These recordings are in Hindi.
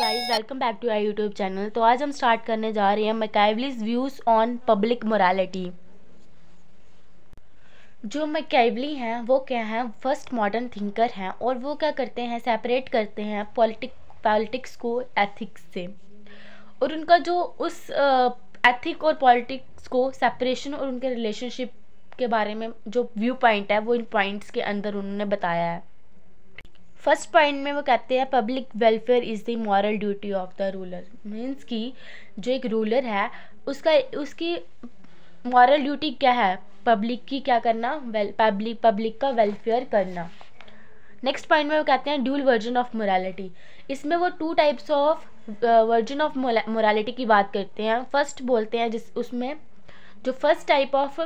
guys welcome back to I YouTube channel तो आज हम स्टार्ट करने जा रहे हैं Machiavelli's views on public morality जो मैकेवली हैं वो क्या हैं फर्स्ट मॉडर्न थिंकर हैं और वो क्या करते हैं सेपरेट करते हैं पॉलिटिक पॉलिटिक्स को एथिक्स से और उनका जो उस एथिक uh, और पॉलिटिक्स को सेपरेशन और उनके रिलेशनशिप के बारे में जो व्यू पॉइंट है वो इन पॉइंट्स के अंदर उन्होंने बताया है फर्स्ट पॉइंट में वो कहते हैं public welfare is the moral duty of the ruler means कि जो एक रूलर है उसका उसकी मॉरल ड्यूटी क्या है पब्लिक की क्या करना वेल पब्लिक पब्लिक का वेलफेयर करना नेक्स्ट पॉइंट में वो कहते हैं ड्यूल वर्जन ऑफ मोरालिटी इसमें वो two types of version of morality की बात करते हैं फर्स्ट बोलते हैं जिस उसमें जो first type of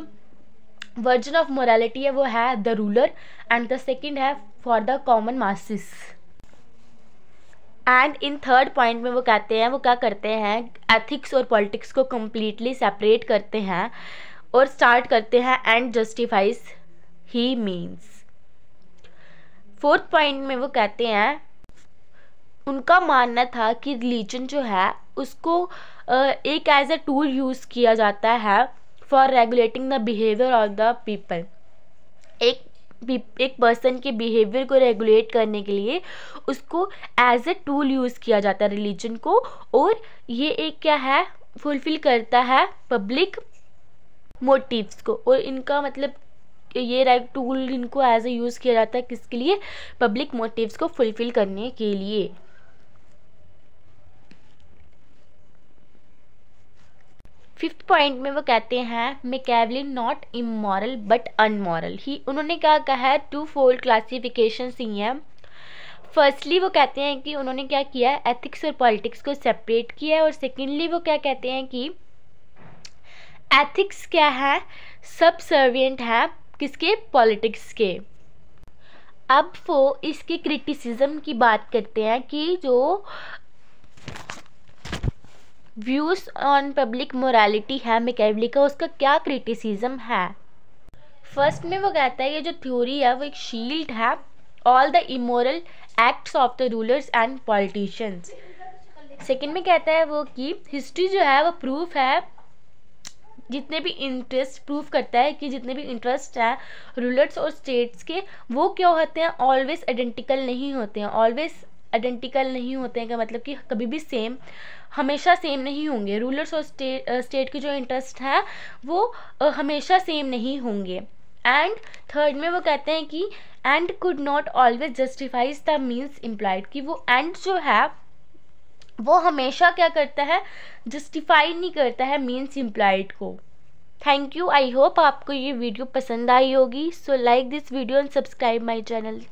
version of morality है वो है the ruler and the second है for the common masses and in third point में वो कहते हैं वो क्या करते हैं एथिक्स और पॉलिटिक्स को कम्प्लीटली सेपरेट करते हैं और स्टार्ट करते हैं एंड जस्टिफाइज ही मीन्स फोर्थ पॉइंट में वो कहते हैं उनका मानना था कि रिलीजन जो है उसको एक एज अ टूल यूज़ किया जाता है for regulating the behaviour of the people एक एक पर्सन के बिहेवियर को रेगुलेट करने के लिए उसको एज ए टूल यूज़ किया जाता है रिलीजन को और ये एक क्या है फुलफ़िल करता है पब्लिक मोटिव्स को और इनका मतलब ये राइट टूल इनको एज ए यूज़ किया जाता है किसके लिए पब्लिक मोटिव्स को फुलफ़िल करने के लिए फिफ्थ पॉइंट में वो कहते हैं Machiavellian not immoral but unmoral ही उन्होंने क्या कहा है टू फोल्ड क्लासीफिकेशन दी हैं फर्स्टली वो कहते हैं कि उन्होंने क्या किया एथिक्स और पॉलिटिक्स को सेपरेट किया और सेकेंडली वो क्या कहते हैं कि एथिक्स क्या है सब सर्वियंट है किसके पॉलिटिक्स के अब वो इसके क्रिटिसिज्म की बात करते हैं कि जो व्यूज़ ऑन पब्लिक मोरालिटी है मेकेवली का उसका क्या क्रिटिसिज्म है फर्स्ट में वो कहता है ये जो थ्योरी है वो एक शील्ड है all the immoral acts of the rulers and politicians second में कहता है वो कि हिस्ट्री जो है वो प्रूफ है जितने भी इंटरेस्ट प्रूफ करता है कि जितने भी इंटरेस्ट हैं रूलर्स और स्टेट्स के वो क्यों होते हैं ऑलवेज आइडेंटिकल नहीं होते हैं ऑलवेज आइडेंटिकल नहीं होते हैं का मतलब कि कभी भी सेम हमेशा सेम नहीं होंगे रूलर्स और स्टेट स्टेट के जो इंटरेस्ट हैं वो हमेशा सेम नहीं होंगे एंड थर्ड में वो कहते हैं कि end could not always justifies the means implied कि वो एंड जो है वो हमेशा क्या करता है जस्टिफाई नहीं करता है मीन्स इम्प्लाइड को थैंक यू आई होप आपको ये वीडियो पसंद आई होगी so like this video and subscribe my channel